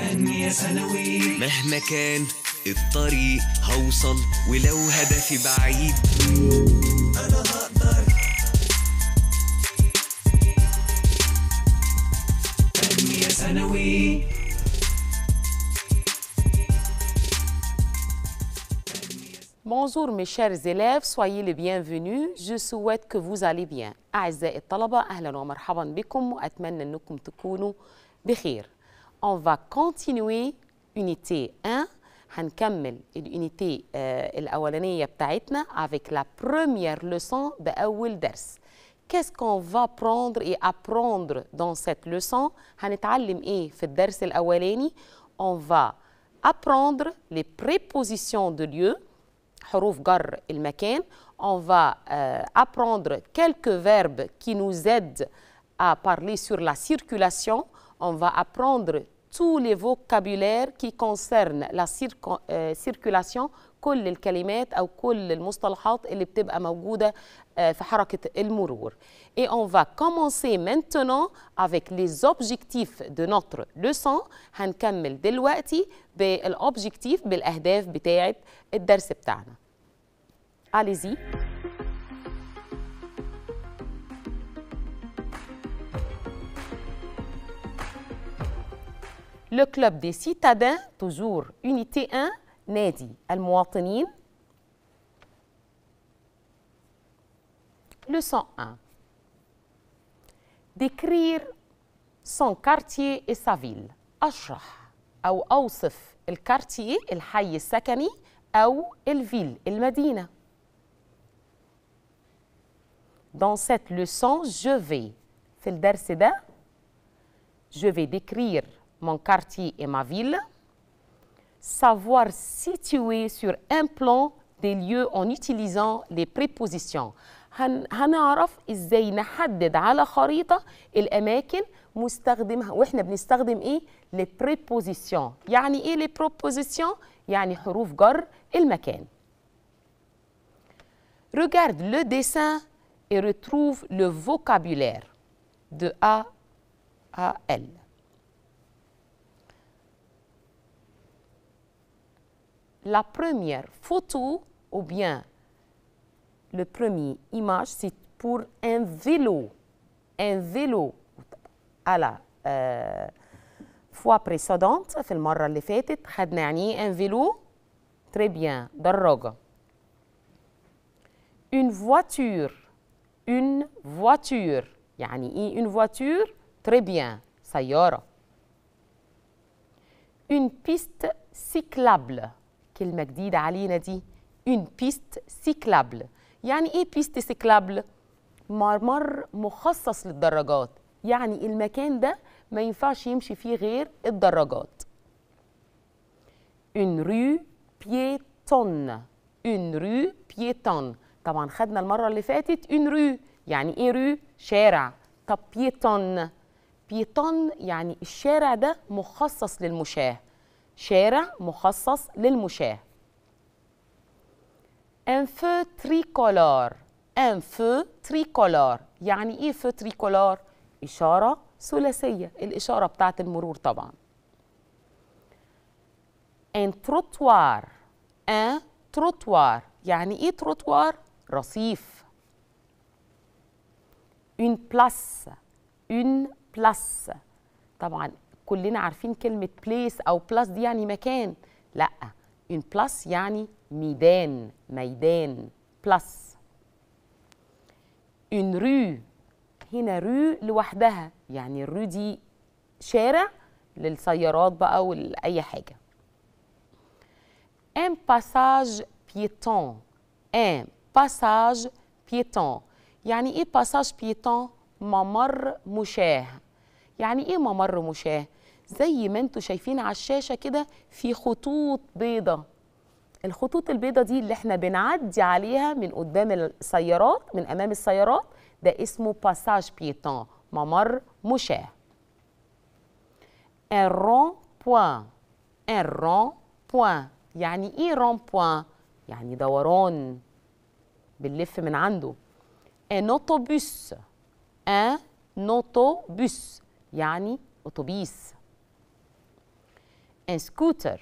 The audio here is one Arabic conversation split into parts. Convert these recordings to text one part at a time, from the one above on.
تانية ثانوي مهما كان الطريق هوصل ولو هدفي بعيد أنا هقدر تانية ثانوي Bonjour mes chers élèves, soyez les bienvenus. Je souhaite que vous allez bien. أعزائي الطلبة أهلا ومرحبا بكم وأتمنى أنكم تكونوا بخير. on va continuer unité 1 هنكمل الانيتي الاولانيه بتاعتنا avec la première leçon de درس qu'est-ce qu'on va prendre et apprendre dans cette leçon eh, on va apprendre les prépositions de lieu on va euh, apprendre quelques verbes qui nous aident à parler sur la circulation on va apprendre tous les vocabulaires qui concernent la euh, circulation كل الكلمات أو كل المصطلحات اللي بتبقى موجودة في حركة المرور. Et on va commencer maintenant avec les objectifs de notre leçon. هنكمل دلوقتي بالobjectif بالأهداف بتاعة الدرس بتاعنا. Allez-y. le club des citadins, toujours unité 1, al المواطنين Leçon 1. Décrire son quartier et sa ville. quartier le أوصف Sakani. ou السكني ville, الفيل Medina. Dans cette leçon, je vais c'est le je vais décrire mon quartier et ma ville, savoir situer sur un plan des lieux en utilisant les prépositions. هنعرف ازاي نحدد على خريطه الاماكن مستخدمها واحنا بنستخدم ايه لي بريبوزيسيون يعني ايه لي بريبوزيسيون يعني حروف جر المكان regarde le dessin et retrouve le vocabulaire de A à L la première photo ou bien le premier image, c'est pour un vélo. Un vélo à la euh, fois précédente, il المرة اللي فاتت خدنا un vélo. Très bien, Une voiture. Une voiture. une voiture? Très bien, ça Une piste cyclable. كلمة جديدة علينا دي إن بيست سيكلابل يعني ايه بيست سيكلابل مرمر مخصص للدراجات يعني المكان ده ما ينفعش يمشي فيه غير الدراجات إن رو بيتون إن رو بيتون طبعا خدنا المرة اللي فاتت إن رو يعني ايه رو شارع طب بيتون بيتون يعني الشارع ده مخصص للمشاه شارع مخصص للمشاة ان فو تريكولار ان فو تريكولار يعني ايه فو تريكولار اشاره ثلاثيه الاشاره بتاعه المرور طبعا ان تروتوار ان تروتوار يعني ايه تروتوار رصيف اون بلاس اون بلاس طبعا كلنا عارفين كلمه بليس او بلس دي يعني مكان لا ان بلس يعني ميدان ميدان بلس ان رو هنا رو لوحدها يعني الرو دي شارع للسيارات بقى ولاي حاجه ان باساج بيتون ان باساج بيتون يعني ايه باساج بيتون ممر مشاه يعني ايه ممر مشاه زي ما انتم شايفين على الشاشه كده في خطوط بيضاء الخطوط البيضاء دي اللي احنا بنعدي عليها من قدام السيارات من امام السيارات ده اسمه باساج بيتون ممر مشاة الرون بوان الرون بوان يعني ايه رون بوان يعني دوران بنلف من عنده ان اوتوبيس ان اوتوبيس يعني اتوبيس a سكوتر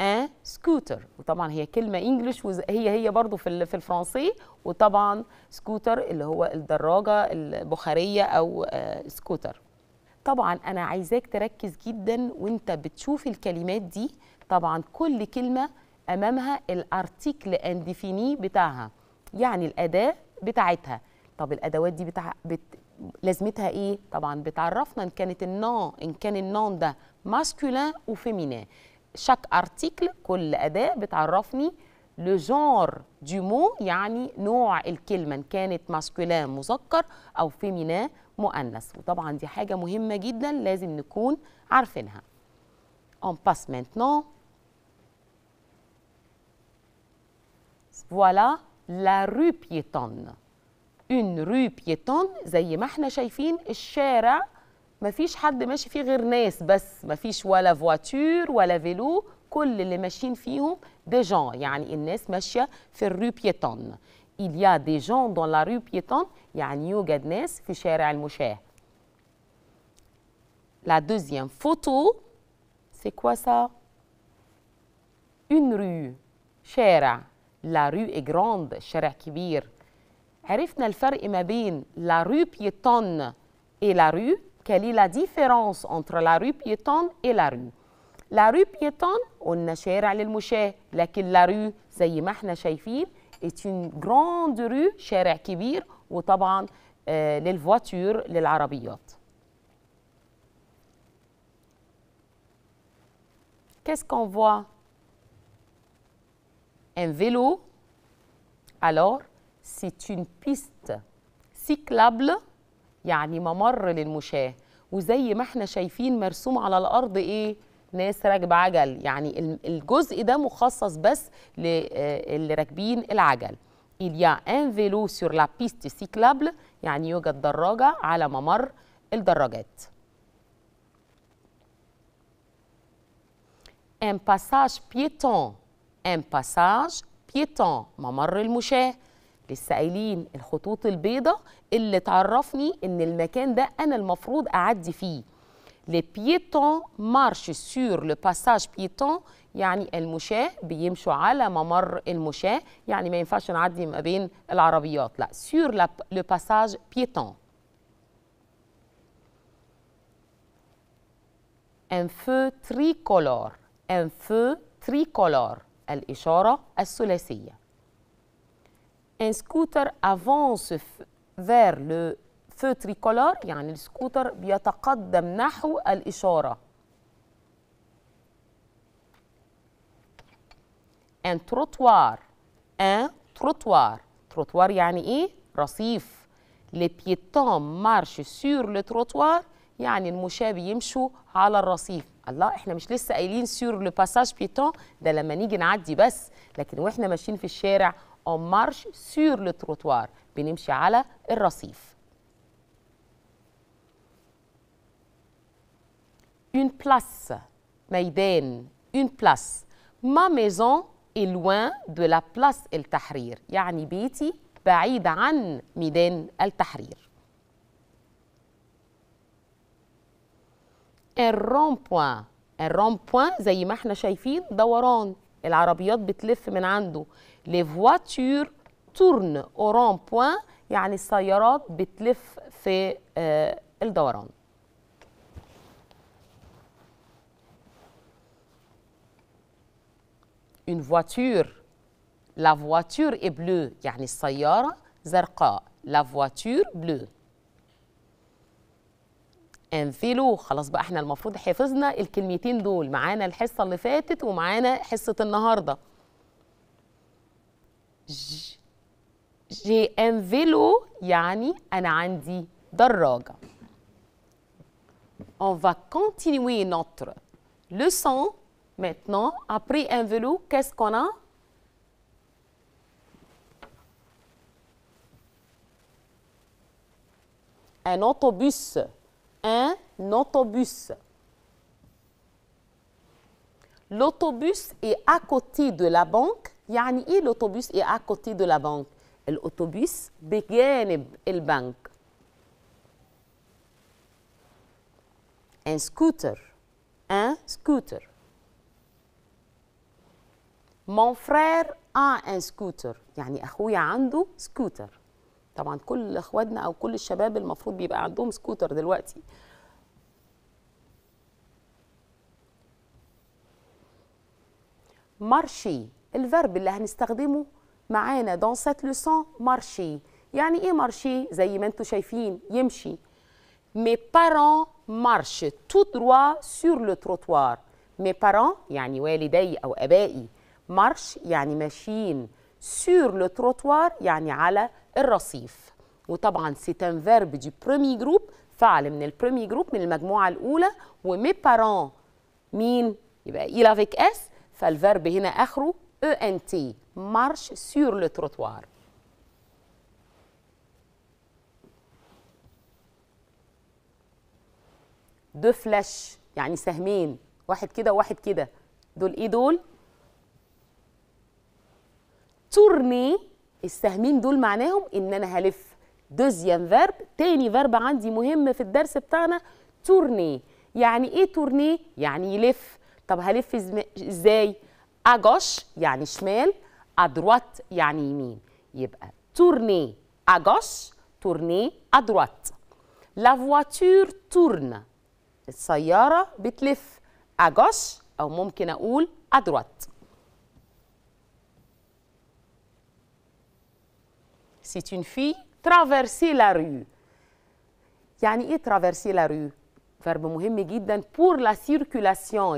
ان سكوتر وطبعا هي كلمه انجلش وهي هي برضو في في الفرنسي وطبعا سكوتر اللي هو الدراجه البخاريه او سكوتر آه، طبعا انا عايزاك تركز جدا وانت بتشوف الكلمات دي طبعا كل كلمه امامها الارتيكل اندفيني بتاعها يعني الاداه بتاعتها طب الادوات دي بتاع بت لازمتها ايه طبعا بتعرفنا ان كانت النون ان كان النون ده ماسكولين فيمينين شاك ارتيكل كل اداه بتعرفني لو جونر دو مو يعني نوع الكلمه ان كانت ماسكولين مذكر او فيمينين مؤنث وطبعا دي حاجه مهمه جدا لازم نكون عارفينها اون باس maintenant فوالا la rue piétonne اون رو بيتون زي ما احنا شايفين الشارع ما فيش حد ماشي فيه غير ناس بس ما فيش ولا فواتور ولا فيلو كل اللي ماشيين فيهم دي جون يعني الناس ماشيه في الرو بيتون il y a des gens dans la rue piéton يعني يوجد ناس في شارع المشاة La deuxième photo, c'est quoi ça Une rue, شارع La rue est grande, شارع كبير Arrivez-nous faire une comparaison entre la rue piétonne et la rue. Quelle est la différence entre la rue piétonne et la rue? La rue piétonne, on la cherche à aller le la rue, c'est ce que nous voyons. C'est une grande rue, une rue très large, où il y a les voitures et les automobiles. Qu'est-ce qu'on voit? Un vélo. Alors? c'est une piste cyclable يعني ممر للمشاة وزي ما احنا شايفين مرسوم على الارض ايه ناس راكبه عجل يعني الجزء ده مخصص بس آه، للي راكبين العجل il y a un vélo sur la piste cyclable يعني يوجد دراجه على ممر الدراجات un passage piéton un passage piéton ممر المشاة لسه قايلين الخطوط البيضاء اللي تعرفني ان المكان ده انا المفروض اعدي فيه لي بيتون مارش سور لو باساج بيتون يعني المشاة بيمشوا على ممر المشاة يعني ما ينفعش نعدي ما بين العربيات لا سور لو باساج بيتون ان فو تريكولور ان فو تريكولور الإشارة الثلاثية un scooter avance vers le feu tricolore يعني السكوتر بيتقدم نحو الإشارة un trottoir un trottoir trottoir يعني إيه؟ رصيف les piétons marchent sur le trottoir يعني المشاة بيمشوا على الرصيف الله احنا مش لسه قايلين سور لو باساج بيتون ده لما نيجي نعدي بس لكن واحنا ماشيين في الشارع اون مارش سور لو تروتوار بنمشي على الرصيف اون بلاس ميدان اون بلاس ما ميزون اي لوان دو لا بلاس التحرير يعني بيتي بعيد عن ميدان التحرير الرون بوان الرون بوان زي ما احنا شايفين دوران العربيات بتلف من عنده les voitures تورن au rond-point يعني السيارات بتلف في آه، الدوران une voiture la voiture est bleue يعني السيارة زرقاء la voiture bleue ان فيلو خلاص بقى احنا المفروض حفظنا الكلمتين دول معانا الحصة اللي فاتت ومعانا حصة النهارده J'ai un vélo, yani, anandi, darraga. On va continuer notre leçon maintenant. Après un vélo, qu'est-ce qu'on a Un autobus. Un autobus. L'autobus est à côté de la banque يعني ايه الاوتوبيس اي ا كوتي دو لا بانك الاوتوبيس بجانب البنك ان سكوتر ان سكوتر مون فرير ا ان سكوتر يعني اخويا عنده سكوتر طبعا كل اخواتنا او كل الشباب المفروض بيبقى عندهم سكوتر دلوقتي مارشي الفيرب اللي هنستخدمه معانا دون سات لو سون مارشي يعني ايه مارشي زي ما انتم شايفين يمشي مي بارون مارش تو دروا سور لو تروتوار مي بارون يعني والدي او ابائي مارش يعني ماشيين سور لو تروتوار يعني على الرصيف وطبعا سي ان فيرب دي برومي جروب فعل من البرومي جروب من المجموعه الاولى ومي بارون مين يبقى اي لافيك اس فالفيرب هنا اخره ENT, مارش سور لو تروتوار دو فلاش يعني سهمين واحد كده وواحد كده دول ايه دول تورني السهمين دول معناهم ان انا هلف دوزيام فيرب تاني فيرب عندي مهم في الدرس بتاعنا تورني يعني ايه تورني يعني يلف طب هلف ازاي À gauche, à droite, droite, يمين tourner à gauche tourner à droite la voiture tourne à gauche à droite c'est une fille traverser la rue يعني traverser la rue؟ verbe مهم pour la circulation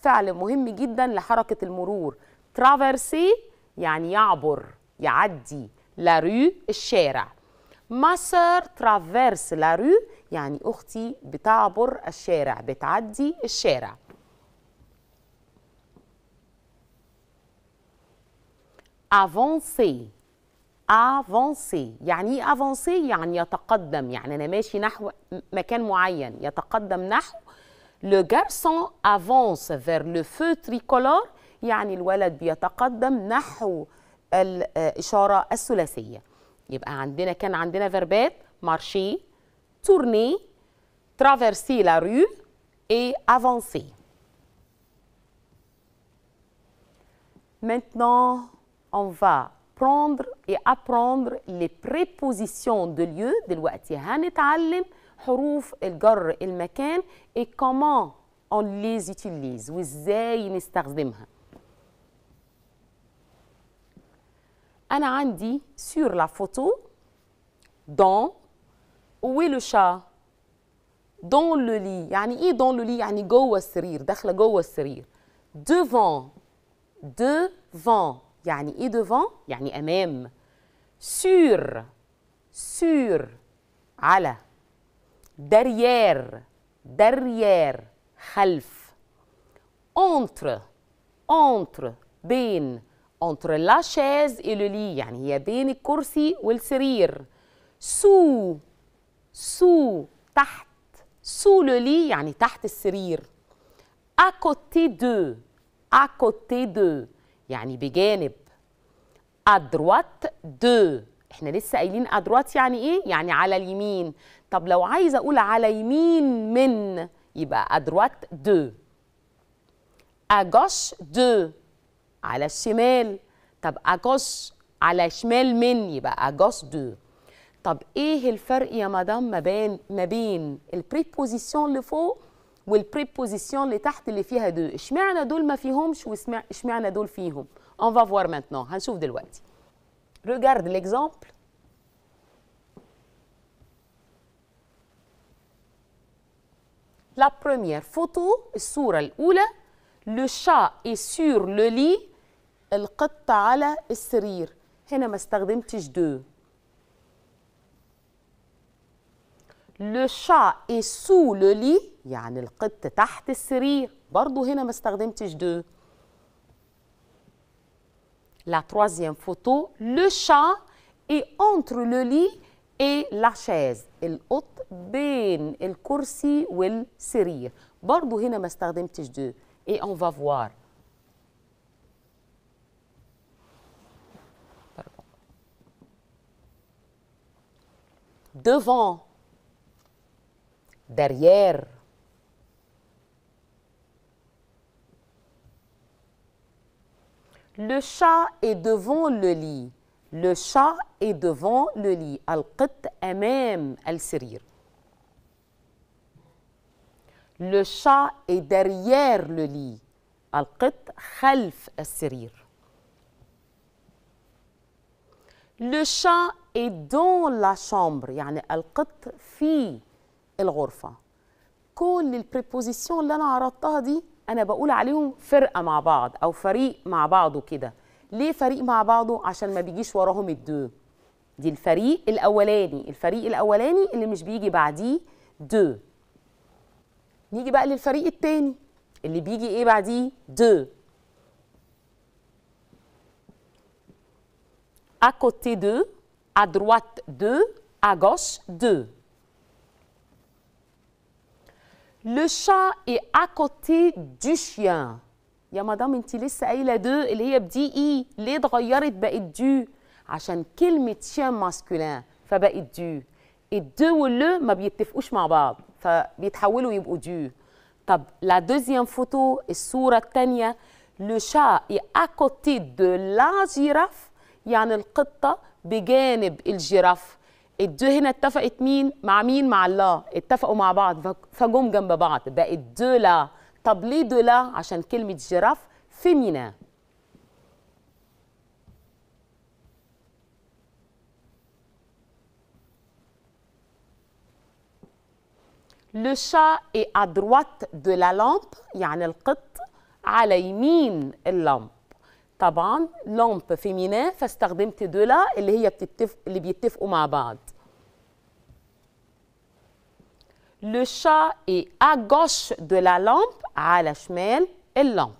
فعل مهم جدا لحركة المرور ترافرسي يعني يعبر يعدي لارو الشارع ماسر ترافرس لارو يعني أختي بتعبر الشارع بتعدي الشارع avancer avancer يعني ايه avancer يعني يتقدم يعني انا ماشي نحو مكان معين يتقدم نحو le garçon avance vers le feu tricolore يعني الولد بيتقدم نحو الإشارة الثلاثية يبقى عندنا كان عندنا verbes, marcher, tourner, traverser la rue et avancer. Maintenant, on va prendre et apprendre les prépositions de lieu. دلوقتي هنتعلم حروف الجر المكان اي كومون اون ليز يوتيليز وازاي نستخدمها انا عندي سور لا فوتو دون وي لو شا دون لو لي يعني ايه دون لو لي يعني جوه السرير داخله جوه السرير devant devant يعني ايه devant يعني امام sur sur على derrière derrière خلف entre entre بين entre la chaise et le lit يعني هي بين الكرسي والسرير sous sous تحت sous le lit يعني تحت السرير à côté de à côté de يعني بجانب à droite de احنا لسه قايلين ادروات يعني ايه يعني على اليمين طب لو عايزه اقول على يمين من يبقى ادروات دو اجوش دو على الشمال طب اجوش على شمال من يبقى اجوش دو طب ايه الفرق يا مدام ما بين ما بين البريبوزيسيون اللي فوق والبريبوزيسيون اللي تحت اللي فيها دو اشمعنى دول ما فيهمش واشمعنى دول فيهم اون فافوار مانتنون هنشوف دلوقتي Regarde l'exemple. La première photo, الصورة الأولى, le chat est sur le lit, القطة على السرير. هنا ما استخدمتش دو. Le chat est sous le lit, يعني القط تحت السرير. برضو هنا ما استخدمتش دو. La troisième photo, le chat est entre le lit et la chaise. Il القط بين الكرسي والسرير. برضو هنا ما استخدمتش deux Et on va voir. Devant. Derrière. Le chat est devant le lit. Le chat est devant le lit. Al-qit amam al Le chat est derrière le lit. al khalf al Le chat est dans la chambre. il al-qit fi al-ghurfa. Quand les prépositions, là, dit انا بقول عليهم فرقه مع بعض او فريق مع بعضه كده ليه فريق مع بعضه عشان ما بيجيش وراهم الدو دي الفريق الاولاني الفريق الاولاني اللي مش بيجي بعديه دو نيجي بقى للفريق التاني اللي بيجي ايه بعديه دو ا كوتي دو ا دروات دو ا غوش دو لو شا اي à côté du chien. يا مدام انت لسه قايله دو اللي هي بدي اي ليه اتغيرت بقت دو عشان كلمه شين ماسكولين فبقت دو الدو واللو ما بيتفقوش مع بعض فبيتحولوا يبقوا دو طب لا دوزيام فوتو الصوره الثانيه لو شا اي ا كوتي دو لا جيراف يعني القطه بجانب الجراف الدو هنا اتفقت مين مع مين مع الله اتفقوا مع بعض فجم جنب بعض بقت دو لا طب ليه دو لا عشان كلمة جراف في Le chat est à droite de la lampe يعني القط على يمين اللمب طبعا لومب فيمينان فاستخدمت دولا اللي هي بتتف... اللي بيتفقوا مع بعض لو شا اي اغوش دو لا لامب على شمال اللامب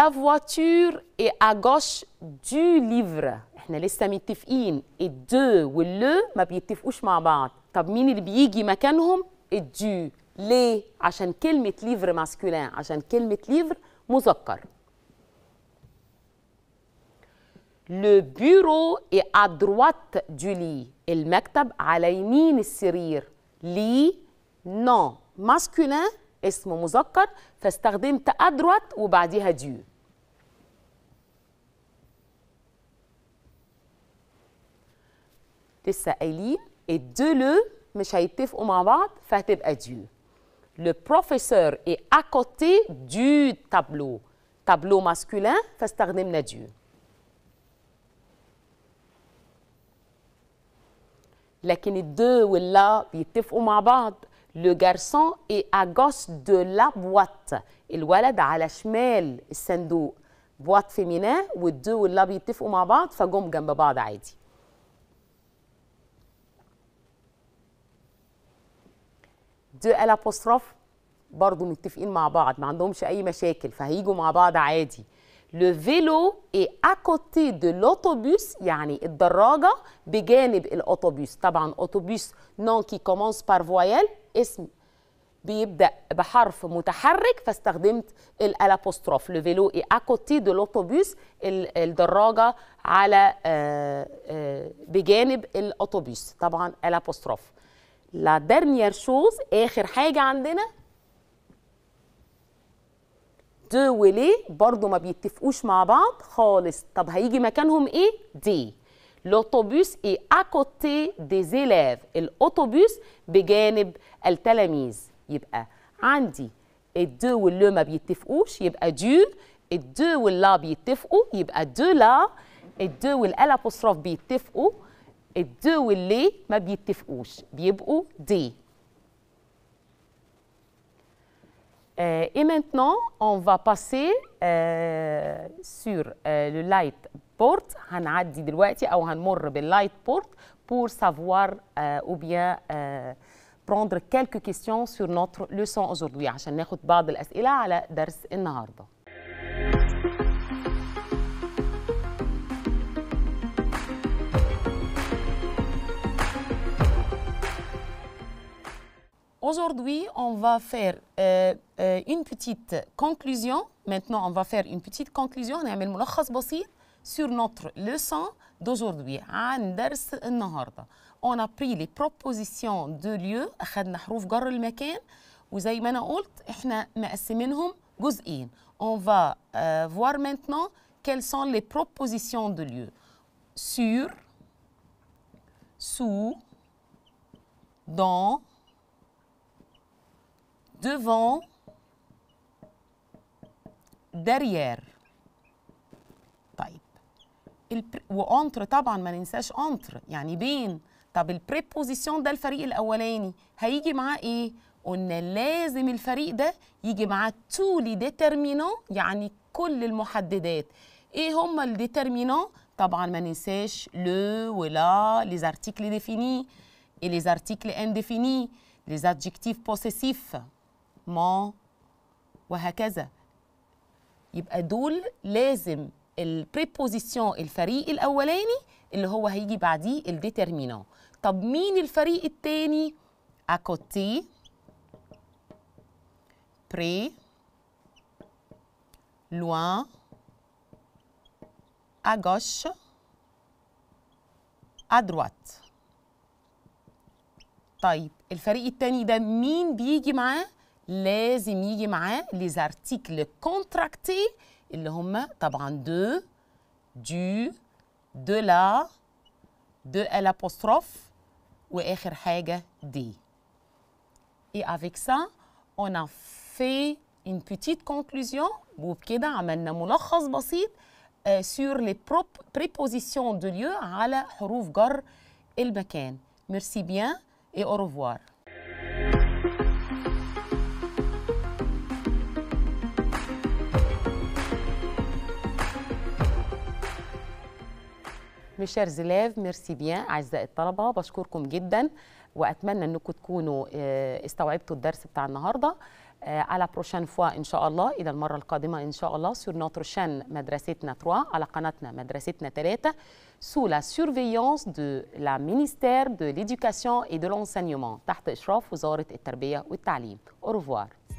La voiture est à gauche du livre. احنا لسه متفقين الدو واللو ما بيتفقوش مع بعض. طب مين اللي بيجي مكانهم؟ الدو. ليه؟ عشان كلمة ليفر ماسكولان عشان كلمة ليفر مذكر لو بيرو اي ا droite du lit المكتب على يمين السرير لي نون ماسكولين اسم مذكر فاستخدمت ادروات وبعديها ديو لسه قايلين لو مش هيتفقوا مع بعض فهتبقى ديو le professeur est à côté du tableau. Tableau masculin, Festarnim Nadieu. que deux ou le garçon est à gauche de la boîte. Il est à la la boîte féminine, ou il deux دي الابوستروف برضو متفقين مع بعض ما عندهمش اي مشاكل فهيجوا مع بعض عادي لو فيلو اي اكوتي دو لوتوبيس يعني الدراجه بجانب الاوتوبيس طبعا اوتوبيس نون كي كومونس بار فويال اسم بيبدا بحرف متحرك فاستخدمت الابوستروف لو فيلو اي اكوتي دو لوتوبيس الدراجه على آه، آه، بجانب الاوتوبيس طبعا الابوستروف لا dernière chose آخر حاجة عندنا دو ولي برضو ما بيتفقوش مع بعض خالص طب هيجي مكانهم ايه دي لوتوبوس اي اكوتي دي زيلاف الاوتوبوس بجانب التلاميذ يبقى عندي الدو واللو ما بيتفقوش يبقى دو الدو واللا بيتفقوا يبقى دو لا الدو والالابوستروف بيتفقوا الدو واللي ما بيتفقوش بيبقوا دي et maintenant, on va passer euh, sur euh, le light port. هنعدي دلوقتي أو le light port pour savoir euh, ou bien euh, prendre quelques questions sur notre leçon aujourd'hui عشان ناخد بعض الأسئلة على درس النهارده. Aujourd'hui, on va faire euh, euh, une petite conclusion. Maintenant, on va faire une petite conclusion. On va sur notre leçon d'aujourd'hui. On a pris les propositions de lieu. On va euh, voir maintenant quelles sont les propositions de lieu. Sur, sous, dans, devant, derrière طيب وانتر طبعا ما ننساش انتر يعني بين طب البريبوزيسيون ده الفريق الاولاني هيجي معاه ايه قلنا لازم الفريق ده يجي معاه تو لي ديترمينون يعني كل المحددات ايه هما الديترمينون طبعا ما ننساش لو ولا لي زارتيكل ديفيني لي زارتيكل انديفيني لي زادجكتيف بوسيسيف ما وهكذا يبقى دول لازم البريبوزيسيون الفريق الاولاني اللي هو هيجي بعديه الديترمينان طب مين الفريق التاني اكوتي بري لوان اغوش ادروات طيب الفريق التاني ده مين بيجي معاه؟ Les émigres les articles contractés ils sont du de la de l'apostrophe ou écrire D et avec ça on a fait une petite conclusion beaucoup de on a fait une petite conclusion sur les prépositions de lieu à la rouvgar le bacen merci bien et au revoir ميشير زلاف ميرسي بيان اعزائي الطلبه بشكركم جدا واتمنى انكم تكونوا آه، استوعبتوا الدرس بتاع النهارده آه، على بروشان فوا ان شاء الله الى المره القادمه ان شاء الله سور نوتر شان مدرستنا 3 على قناتنا مدرستنا 3 سو لا سورفيونس دو لا مينيستير دو ليدوكاسيون اي دو l'enseignement تحت اشراف وزاره التربيه والتعليم اورفوار revoir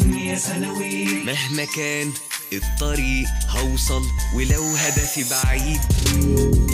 تنمية سنوي مهما كان الطريق هوصل ولو هدفي بعيد